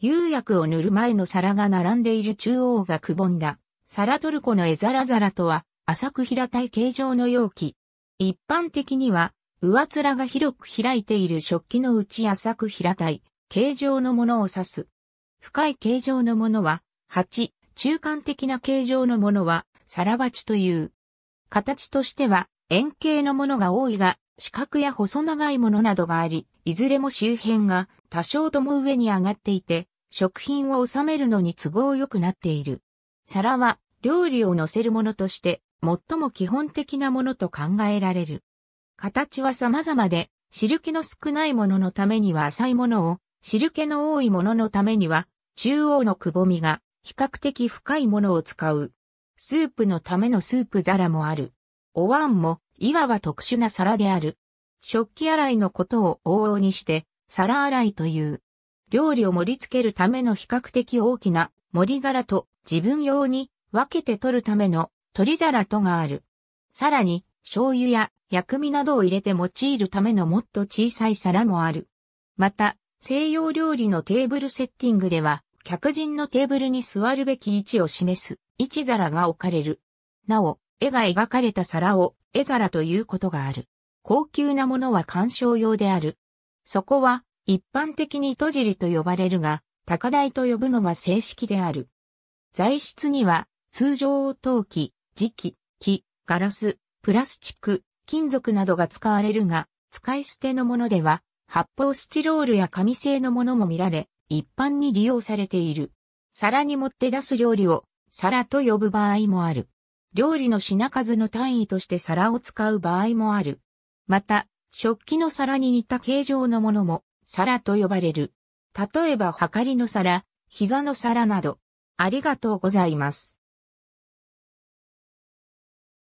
釉薬を塗る前の皿が並んでいる中央がくぼんだ、皿トルコの絵皿皿とは、浅く平たい形状の容器。一般的には、上面が広く開いている食器のうち浅く平たい、形状のものを指す。深い形状のものは、鉢、中間的な形状のものは、皿鉢という。形としては、円形のものが多いが、四角や細長いものなどがあり、いずれも周辺が多少とも上に上がっていて、食品を収めるのに都合良くなっている。皿は料理を乗せるものとして最も基本的なものと考えられる。形は様々で、汁気の少ないもののためには浅いものを、汁気の多いもののためには、中央のくぼみが比較的深いものを使う。スープのためのスープ皿もある。お椀も、いわば特殊な皿である。食器洗いのことを往々にして、皿洗いという。料理を盛り付けるための比較的大きな盛り皿と自分用に分けて取るための取り皿とがある。さらに醤油や薬味などを入れて用いるためのもっと小さい皿もある。また、西洋料理のテーブルセッティングでは、客人のテーブルに座るべき位置を示す位置皿が置かれる。なお、絵が描かれた皿を絵皿ということがある。高級なものは鑑賞用である。そこは一般的に戸尻と呼ばれるが、高台と呼ぶのが正式である。材質には、通常陶器、磁器、木、ガラス、プラスチック、金属などが使われるが、使い捨てのものでは、発泡スチロールや紙製のものも見られ、一般に利用されている。皿に持って出す料理を、皿と呼ぶ場合もある。料理の品数の単位として皿を使う場合もある。また、食器の皿に似た形状のものも皿と呼ばれる。例えば、はかりの皿、膝の皿など。ありがとうございます。